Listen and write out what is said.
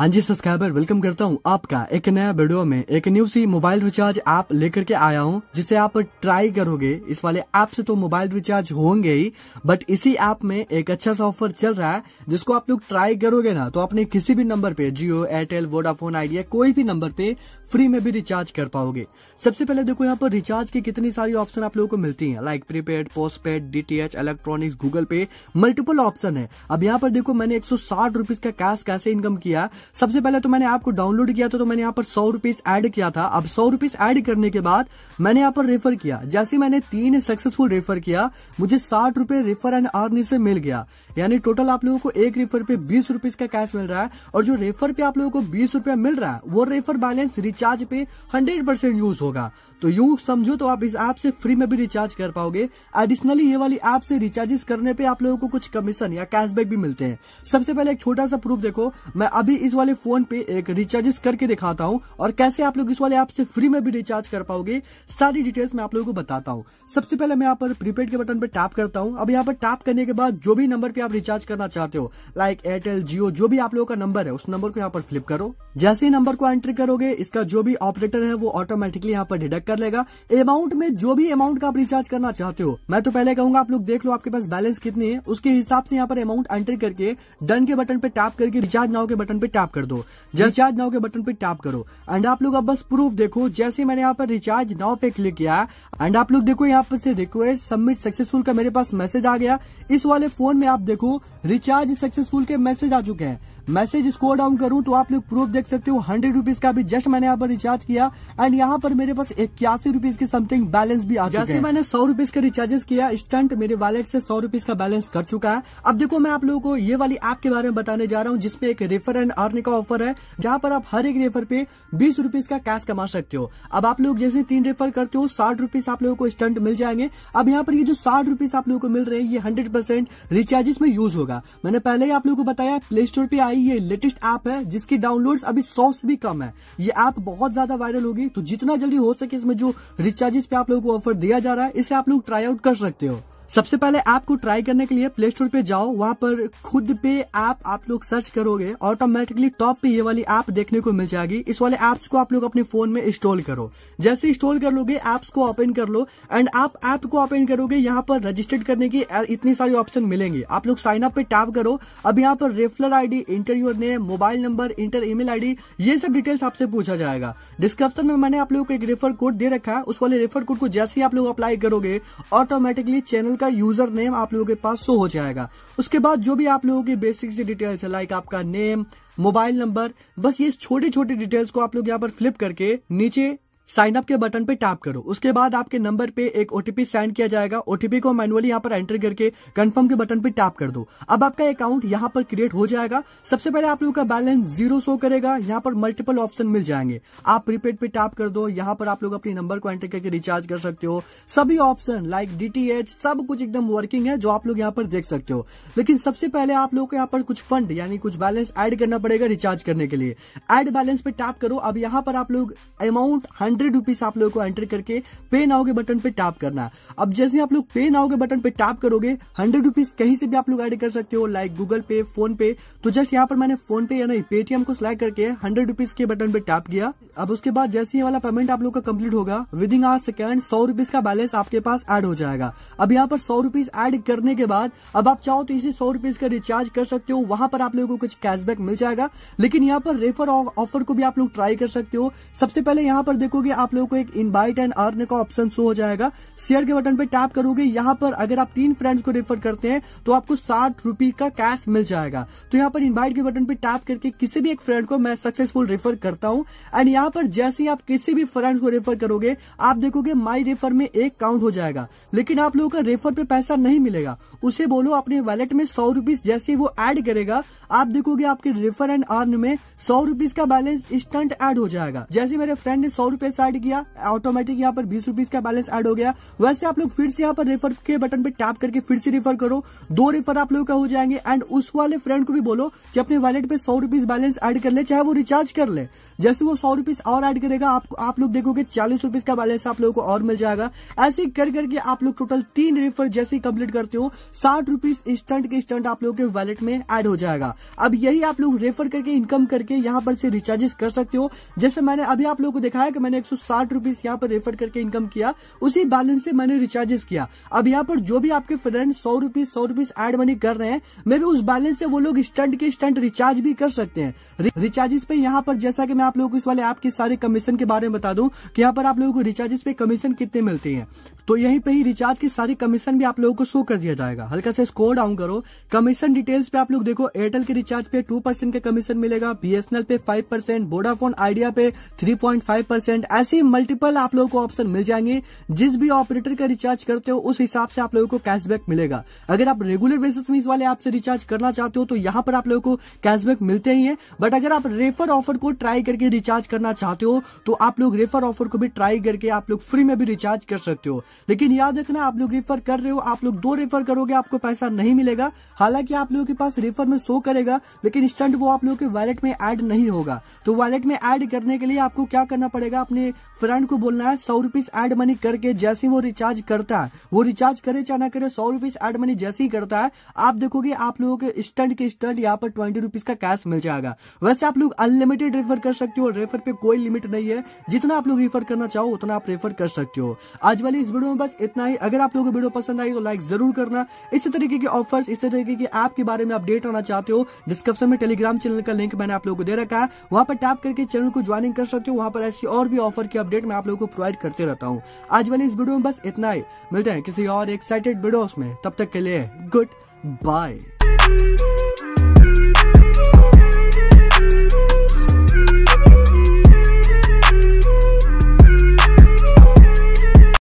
हाँ जी subscriber welcome करता हूँ आपका एक नया वीडियो में एक न्यू सी मोबाइल रिचार्ज ऐप लेकर के आया हूँ जिसे आप ट्राई करोगे इस वाले ऐप से तो मोबाइल रिचार्ज होंगे ही बट इसी ऐप में एक अच्छा सा ऑफर चल रहा है जिसको आप लोग ट्राई करोगे ना तो अपने किसी भी नंबर पे जियो एयरटेल वोडाफोन आइडिया कोई भी नंबर पे फ्री में भी रिचार्ज कर पाओगे सबसे पहले देखो यहाँ पर रिचार्ज की कितनी सारी ऑप्शन आप लोगों को मिलती है like prepaid postpaid DTH electronics Google Pay multiple option है अब यहाँ पर देखो मैंने एक सौ का कैश कैसे इनकम किया सबसे पहले तो मैंने आपको डाउनलोड किया था तो मैंने यहाँ पर सौ रुपीज एड किया था अब सौ रुपीज एड करने के बाद मैंने यहाँ पर रेफर किया जैसे मैंने तीन सक्सेसफुल रेफर किया मुझे साठ रुपए रेफर एंड अर्न से मिल गया यानी टोटल आप लोगों को एक रेफर पे बीस रूपीज का कैश मिल रहा है और जो रेफर पे आप लोगों को बीस रूपया मिल रहा है वो रेफर बैलेंस रिचार्ज पे हंड्रेड परसेंट यूज होगा तो यूं समझो तो आप इस ऐप से फ्री में भी रिचार्ज कर पाओगे एडिशनली ये वाली ऐप से रिचार्जेस करने पे आप लोगों को कुछ कमीशन या कैशबैक भी मिलते हैं सबसे पहले एक छोटा सा प्रूफ देखो मैं अभी इस वाले फोन पे एक रिचार्जेस करके दिखाता हूँ और कैसे आप लोग इस वाले ऐप से फ्री में भी रिचार्ज कर पाओगे सारी डिटेल्स मैं आप लोगों को बताता हूँ सबसे पहले मैं यहाँ पर प्रीपेड के बटन पर टैप करता हूँ अब यहाँ पर टैप करने के बाद जो भी नंबर पे आप आप रिचार्ज करना चाहते हो लाइक एयरटेल जियो जो भी आप लोगों का नंबर है उस नंबर को यहाँ पर फ्लिप करो जैसे ही नंबर को एंट्री करोगे इसका जो भी ऑपरेटर है वो ऑटोमेटिकली यहाँ पर डिडक्ट कर लेगा अमाउंट में जो भी अमाउंट का आप रिचार्ज करना चाहते हो मैं तो पहले कहूंगा आप लोग देख लो आपके पास बैलेंस कितनी है उसके हिसाब से यहाँ पर अमाउंट एंट्री करके डन के बटन पे टैप करके रिचार्ज नाउ के बटन पे टैप कर दो रिचार्ज नाउ के बटन पे टैप करो एंड आप लोग अब बस प्रूफ देखो जैसे मैंने यहाँ पर रिचार्ज नाउ पे क्लिक किया एंड आप लोग देखो यहाँ पर रिक्वेस्ट सबमिट सक्सेसफुल का मेरे पास मैसेज आ गया इस वाले फोन में आप देखो रिचार्ज सक्सेसफुल के मैसेज आ चुके हैं मैसेज स्कोर डाउन करूँ तो आप लोग प्रूफ देख सकते हो हंड्रेड रुपीज का भी जस्ट मैंने यहाँ पर रिचार्ज किया एंड यहाँ पर मेरे पास इक्यासी रुपीज की समथिंग बैलेंस भी आ जैसे मैंने सौ रुपीज का रिचार्जेस किया स्टंट मेरे वॉलेट से सौ रुपीज का बैलेंस कर चुका है अब देखो मैं आप लोगों को ये वाली ऐप के बारे में बताने जा रहा हूँ जिसपे एक रेफर एंड अर्निंग का ऑफर है जहाँ पर आप हर एक रेफर पे बीस रुपीज का कैश कमा सकते हो अब आप लोग जैसे तीन रेफर करते हो साठ रुपीज आप लोगों को स्टंट मिल जाएंगे अब यहाँ पर ये जो साठ रुपीज आप लोगों को मिल रहे हैं ये हंड्रेड परसेंट रिचार्जेस में यूज होगा मैंने पहले ही आप लोगों को बताया प्ले स्टोर पे आई ये लेटेस्ट ऐप है जिसकी डाउनलोड अभी सौ से भी कम है ये ऐप बहुत ज्यादा वायरल होगी तो जितना जल्दी हो सके इसमें जो रिचार्जेस पे आप लोगों को ऑफर दिया जा रहा है इसे आप लोग ट्राई आउट कर सकते हो सबसे पहले ऐप को ट्राई करने के लिए प्ले स्टोर पे जाओ वहाँ पर खुद पे ऐप आप, आप लोग सर्च करोगे ऑटोमेटिकली टॉप पे ये वाली ऐप देखने को मिल जाएगी इस वाले ऐप्स को आप लोग अपने फोन में इंस्टॉल करो जैसे इंस्टॉल कर लोगे ऐप्स को ओपन कर लो एंड आप ऐप को ओपन करोगे यहाँ पर रजिस्टर्ड करने की इतनी सारी ऑप्शन मिलेंगे आप लोग साइन अप पे टैप करो अब यहाँ पर referral ID enter your name mobile number enter email ID ये सब डिटेल्स आपसे पूछा जाएगा डिस्क्रिप्शन में मैंने आप लोग को एक रेफर कोड दे रखा है उस वाले रेफर कोड को जैसे ही आप लोग अप्लाई करोगे ऑटोमेटिकली चैनल का यूजर नेम आप लोगों के पास शो हो जाएगा उसके बाद जो भी आप लोगों की बेसिक सी डिटेल्स है लाइक आपका नेम मोबाइल नंबर बस ये छोटे छोटे डिटेल्स को आप लोग यहाँ पर फ्लिप करके नीचे साइन अप के बटन पे टैप करो उसके बाद आपके नंबर पे एक ओटीपी सेंड किया जाएगा ओटीपी को मैनुअली यहाँ पर एंटर करके कंफर्म के बटन पे टैप कर दो अब आपका अकाउंट यहाँ पर क्रिएट हो जाएगा सबसे पहले आप लोगों का बैलेंस जीरो शो करेगा यहाँ पर मल्टीपल ऑप्शन मिल जाएंगे आप प्रीपेड पे टैप कर दो यहाँ पर आप लोग अपने नंबर को एंटर करके रिचार्ज कर सकते हो सभी ऑप्शन लाइक डी सब कुछ एकदम वर्किंग है जो आप लोग यहाँ पर देख सकते हो लेकिन सबसे पहले आप लोग को यहाँ पर कुछ फंड यानी कुछ बैलेंस एड करना पड़ेगा रिचार्ज करने के लिए एड बैलेंस पे टैप करो अब यहाँ पर आप लोग अमाउंट हंड्रेड हंड्रेड रुपीज आप लोगों को एंटर करके पे नाउ के बटन पे टैप करना है अब जैसे आप लोग पे नाउ के बटन पे टैप करोगे हंड्रेड रुपीज कहीं से भी आप लोग एड कर सकते हो लाइक गूगल पे फोन पे तो जस्ट यहाँ पर मैंने फोन पे या नहीं पेटीएम को सिलेक्ट करके हंड्रेड रुपीज के बटन पे टैप किया अब उसके बाद जैसे ही वाला पेमेंट आप लोग का कम्प्लीट होगा विद इन आठ सेकेंड सौ रुपीज का बैलेंस आपके पास एड हो जाएगा अब यहाँ पर सौ रुपीज एड करने के बाद अब आप चाहो तो इसी सौ रुपीज का रिचार्ज कर सकते हो वहां पर आप लोगों को कुछ कैशबैक मिल जाएगा लेकिन यहाँ पर रेफर ऑफर को भी आप लोग ट्राई कर सकते हो सबसे पहले यहाँ पर देखोगे भी आप लोगों को एक इनवाइट एंड अर्न का ऑप्शन शो हो जाएगा शेयर के बटन पे टैप करोगे यहाँ पर अगर आप तीन फ्रेंड्स को रेफर करते हैं तो आपको साठ रुपीज का कैश मिल जाएगा तो यहाँ पर इन्वाइट के बटन पे टैप करके किसी भी एक फ्रेंड को मैं सक्सेसफुल रेफर करता हूँ एंड यहाँ पर जैसे ही आप किसी भी फ्रेंड को रेफर करोगे आप देखोगे माई रेफर में एक काउंट हो जाएगा लेकिन आप लोगों का रेफर पे पैसा नहीं मिलेगा उसे बोलो अपने वैलेट में सौ रुपीज जैसे वो एड करेगा आप देखोगे आपके रेफर एंड अर्न में सौ रुपीज का बैलेंस इंस्टेंट एड हो जाएगा जैसे मेरे फ्रेंड ने सौ रुपए से ऐड किया ऑटोमेटिक यहाँ पर बीस रुपीज का बैलेंस एड हो गया वैसे आप लोग फिर से यहाँ पर रेफर के बटन पे टैप करके फिर से रेफर करो दो रेफर आप लोग का हो जाएंगे एंड उस वाले फ्रेंड को भी बोलो कि अपने वॉलेट पे सौ रुपीज बैलेंस एड कर ले चाहे वो रिचार्ज कर ले जैसे वो सौ रुपीज और एड करेगा आप, आप लोग देखोगे चालीस रुपीज का बैलेंस आप लोगों को और मिल जाएगा ऐसे कर करके आप लोग टोटल तीन रेफर जैसे ही कम्प्लीट करते हो साठ रुपीज स्टंट के स्टंट आप लोगों के वॉलेट में एड हो जाएगा अब यही आप लोग रेफर करके इनकम करके यहाँ पर से रिचार्जेस कर सकते हो जैसे मैंने अभी आप लोगों को दिखाया कि मैंने एक सौ साठ यहाँ पर रेफर करके इनकम किया उसी बैलेंस से मैंने रिचार्जेस किया अब यहाँ पर जो भी आपके फ्रेंड सौ रुपीज सौ रुपीज एड मनी कर रहे हैं मे भी उस बैलेंस से वो लोग स्टंट के स्टंट रिचार्ज भी कर सकते हैं रिचार्जेस पे यहाँ पर जैसा की मैं आप लोगों को इस वाले ऐप के सारे कमीशन के बारे में बता दूं की यहाँ पर आप लोगों को रिचार्जेस पे कमीशन कितने मिलते हैं तो यहीं पे ही रिचार्ज की सारी कमीशन भी आप लोगों को शो कर दिया जाएगा हल्का से स्कोर डाउन करो कमीशन डिटेल्स पे आप लोग देखो एयरटेल के रिचार्ज पे टू परसेंट का कमीशन मिलेगा बीएसएनएल पे फाइव परसेंट वोडाफोन आइडिया पे थ्री पॉइंट फाइव परसेंट ऐसे मल्टीपल आप लोगों को ऑप्शन मिल जाएंगे जिस भी ऑपरेटर का रिचार्ज करते हो उस हिसाब से आप लोगों को कैशबैक मिलेगा अगर आप रेगुलर बेसिस में इस वाले ऐप से रिचार्ज करना चाहते हो तो यहाँ पर आप लोगों को कैशबैक मिलते ही है बट अगर आप रेफर ऑफर को ट्राई करके रिचार्ज करना चाहते हो तो आप लोग रेफर ऑफर को भी ट्राई करके आप लोग फ्री में भी रिचार्ज कर सकते हो लेकिन याद रखना आप लोग रेफर कर रहे हो आप लोग दो रेफर करोगे आपको पैसा नहीं मिलेगा हालांकि आप लोगों के पास रेफर में शो करेगा लेकिन स्टंट वो आप लोगों के वॉलेट में एड नहीं होगा तो वॉलेट में एड करने के लिए आपको क्या करना पड़ेगा अपने फ्रेंड को बोलना है सौ रुपीज एड मनी करके जैसे वो रिचार्ज करता है वो रिचार्ज करे चाहे ना करे सौ रुपीज एड मनी जैसे ही करता है आप देखोगे आप लोगों के स्टंट के स्टंट यहाँ पर ट्वेंटी रुपीज का कैश मिल जाएगा वैसे आप लोग अनलिमिटेड रेफर कर सकते हो रेफर पे कोई लिमिट नहीं है जितना आप लोग रेफर करना चाहो उतना आप रेफर कर सकते हो आज वाली इस वीडियो में बस इतना ही अगर आप लोगों को वीडियो पसंद आई तो लाइक जरूर करना इसी तरीके के ऑफर्स इस तरीके के ऐप के बारे में अपडेट होना चाहते हो डिस्क्रिप्शन में टेलीग्राम चैनल का लिंक मैंने आप लोगों को दे रखा है वहां पर टैप करके चैनल को ज्वाइनिंग कर सकते हो वहां पर ऐसी और भी ऑफर की अपडेट मैं आप लोगों को प्रोवाइड करते रहता हूँ आज वाली इस वीडियो में बस इतना ही मिलते हैं किसी और एक्साइटेड वीडियो में तब तक के लिए गुड बाय